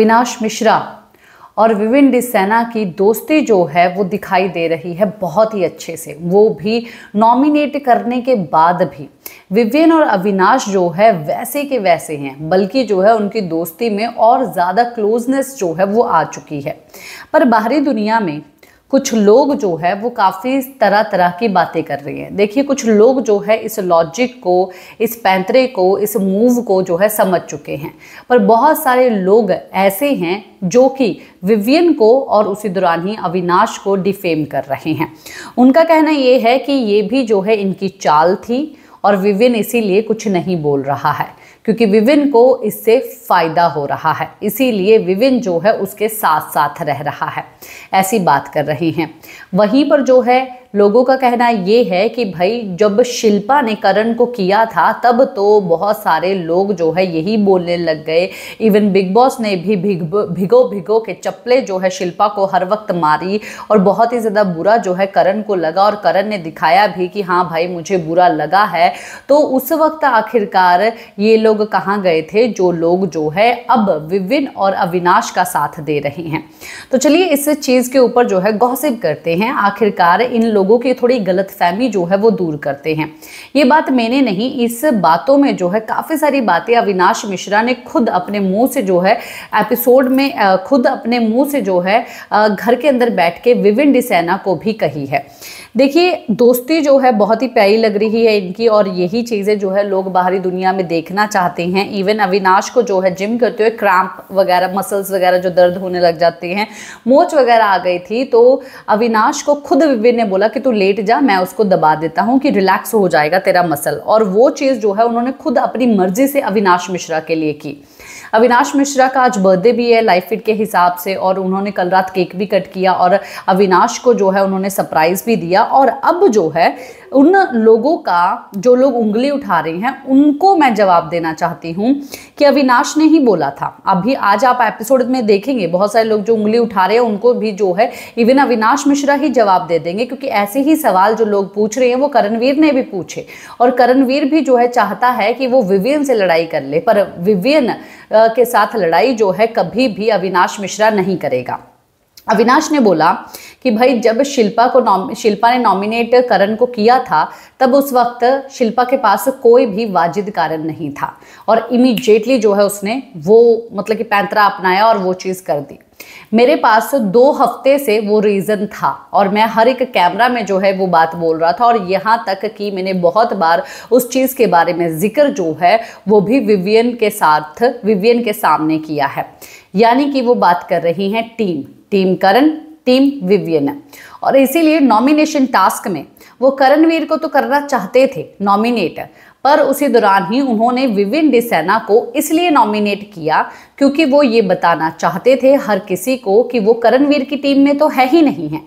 विनाश मिश्रा और विविन डिसना की दोस्ती जो है वो दिखाई दे रही है बहुत ही अच्छे से वो भी नॉमिनेट करने के बाद भी विविन और अविनाश जो है वैसे के वैसे हैं बल्कि जो है उनकी दोस्ती में और ज़्यादा क्लोजनेस जो है वो आ चुकी है पर बाहरी दुनिया में कुछ लोग जो है वो काफ़ी तरह तरह की बातें कर रहे हैं देखिए कुछ लोग जो है इस लॉजिक को इस पैंतरे को इस मूव को जो है समझ चुके हैं पर बहुत सारे लोग ऐसे हैं जो कि विवियन को और उसी दौरान ही अविनाश को डिफेम कर रहे हैं उनका कहना ये है कि ये भी जो है इनकी चाल थी और विविन इसीलिए कुछ नहीं बोल रहा है क्योंकि विविन को इससे फ़ायदा हो रहा है इसीलिए विविन जो है उसके साथ साथ रह रहा है ऐसी बात कर रहे हैं वहीं पर जो है लोगों का कहना ये है कि भाई जब शिल्पा ने करण को किया था तब तो बहुत सारे लोग जो है यही बोलने लग गए इवन बिग बॉस ने भी भिगो भिगो भिगो के चप्पले जो है शिल्पा को हर वक्त मारी और बहुत ही ज़्यादा बुरा जो है करण को लगा और करण ने दिखाया भी कि हाँ भाई मुझे बुरा लगा है तो उस वक्त आखिरकार ये लोग कहाँ गए थे जो लोग जो है अब विविन और अविनाश का साथ दे रहे हैं तो चलिए इस चीज़ के ऊपर जो है गौसिब करते हैं आखिरकार इन लोग लोगों की थोड़ी गलत फहमी जो है वो दूर करते हैं ये बात मैंने नहीं इस बातों में जो है काफ़ी सारी बातें अविनाश मिश्रा ने खुद अपने मुंह से जो है एपिसोड में खुद अपने मुंह से जो है घर के अंदर बैठ के विविन डिसना को भी कही है देखिए दोस्ती जो है बहुत ही प्यारी लग रही है इनकी और यही चीज़ें जो है लोग बाहरी दुनिया में देखना चाहते हैं इवन अविनाश को जो है जिम करते हुए क्रैम्प वगैरह मसल्स वगैरह जो दर्द होने लग जाते हैं मोच वगैरह आ गई थी तो अविनाश को खुद विविन ने बोला कि तू लेट जा मैं उसको दबा देता हूँ कि रिलैक्स हो जाएगा तेरा मसल और वो चीज़ जो है उन्होंने खुद अपनी मर्जी से अविनाश मिश्रा के लिए की अविनाश मिश्रा का आज बर्थडे भी है लाइफ फिट के हिसाब से और उन्होंने कल रात केक भी कट किया और अविनाश को जो है उन्होंने सरप्राइज़ भी दिया और अब जो है उन लोगों का जो लोग उंगली उठा रहे हैं उनको मैं जवाब देना चाहती हूँ कि अविनाश ने ही बोला था अभी आज आप एपिसोड में देखेंगे बहुत सारे लोग जो उंगली उठा रहे हैं उनको भी जो है इवन अविनाश मिश्रा ही जवाब दे देंगे क्योंकि ऐसे ही सवाल जो लोग पूछ रहे हैं वो करणवीर ने भी पूछे और करणवीर भी जो है चाहता है कि वो विवियन से लड़ाई कर ले पर विवियन के साथ लड़ाई जो है कभी भी अविनाश मिश्रा नहीं करेगा अविनाश ने बोला कि भाई जब शिल्पा को नॉम शिल्पा ने नॉमिनेट करण को किया था तब उस वक्त शिल्पा के पास कोई भी वाजिद कारण नहीं था और इमीडिएटली जो है उसने वो मतलब कि पैंतरा अपनाया और वो चीज़ कर दी मेरे पास दो हफ्ते से वो रीज़न था और मैं हर एक कैमरा में जो है वो बात बोल रहा था और यहाँ तक कि मैंने बहुत बार उस चीज़ के बारे में जिक्र जो है वो भी विवियन के साथ विवियन के सामने किया है यानी कि वो बात कर रही हैं team team Karan team Vivian और इसीलिए नॉमिनेशन टास्क में वो करणवीर को तो करना चाहते थे नॉमिनेट पर उसी दौरान ही उन्होंने विविन डिसेना को इसलिए नॉमिनेट किया क्योंकि वो ये बताना चाहते थे हर किसी को कि वो करणवीर की टीम में तो है ही नहीं है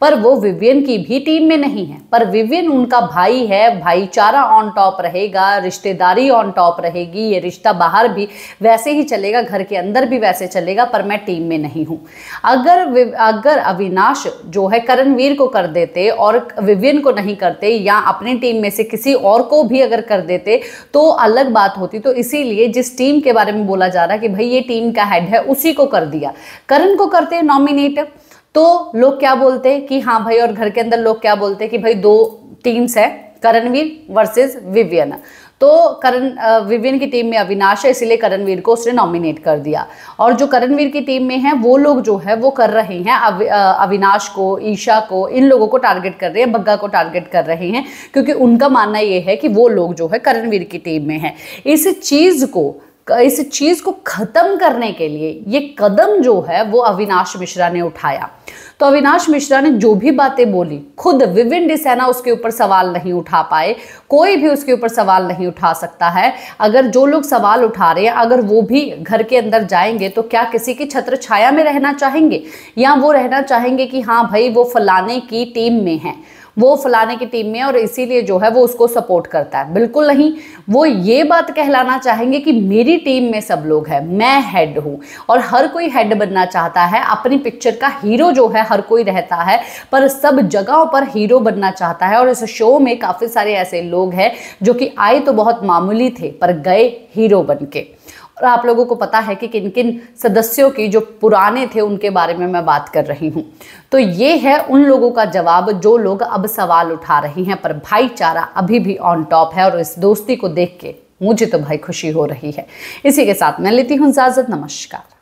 पर वो विवियन की भी टीम में नहीं है पर विवियन उनका भाई है भाईचारा ऑन टॉप रहेगा रिश्तेदारी ऑन टॉप रहेगी ये रिश्ता बाहर भी वैसे ही चलेगा घर के अंदर भी वैसे चलेगा पर मैं टीम में नहीं हूं अगर अगर अविनाश जो है करणवीर को कर देते और विवियन को नहीं करते या अपनी टीम में से किसी और को भी अगर कर कर देते तो अलग बात होती तो इसीलिए जिस टीम के बारे में बोला जा रहा है कि भाई ये टीम का हेड है उसी को कर दिया करण को करते नॉमिनेट तो लोग क्या बोलते हैं कि हाँ भाई और घर के अंदर लोग क्या बोलते हैं कि भाई दो टीम्स है करणवीर वर्सेस विवियना तो करण विविन की टीम में अविनाश है इसीलिए करणवीर को उसने नॉमिनेट कर दिया और जो करणवीर की टीम में है वो लोग जो है वो कर रहे हैं अविनाश को ईशा को इन लोगों को टारगेट कर रहे हैं बग्गा को टारगेट कर रहे हैं क्योंकि उनका मानना ये है कि वो लोग जो है करणवीर की टीम में है इस चीज़ को इस चीज़ को ख़त्म करने के लिए ये कदम जो है वो अविनाश मिश्रा ने उठाया तो अविनाश मिश्रा ने जो भी बातें बोली खुद विविन डिसेना उसके ऊपर सवाल नहीं उठा पाए कोई भी उसके ऊपर सवाल नहीं उठा सकता है अगर जो लोग सवाल उठा रहे हैं अगर वो भी घर के अंदर जाएंगे तो क्या किसी की छत्र छाया में रहना चाहेंगे या वो रहना चाहेंगे कि हाँ भाई वो फलाने की टीम में है वो फलाने की टीम में और इसीलिए जो है वो उसको सपोर्ट करता है बिल्कुल नहीं वो ये बात कहलाना चाहेंगे कि मेरी टीम में सब लोग हैं मैं हेड हूँ और हर कोई हेड बनना चाहता है अपनी पिक्चर का हीरो जो है हर कोई रहता है पर सब जगहों पर हीरो बनना चाहता है और इस शो में काफ़ी सारे ऐसे लोग हैं जो कि आए तो बहुत मामूली थे पर गए हीरो बन के और आप लोगों को पता है कि किन किन सदस्यों की जो पुराने थे उनके बारे में मैं बात कर रही हूँ तो ये है उन लोगों का जवाब जो लोग अब सवाल उठा रहे हैं पर भाईचारा अभी भी ऑन टॉप है और इस दोस्ती को देख के मुझे तो भाई खुशी हो रही है इसी के साथ मैं लेती हूँ इजाज़त नमस्कार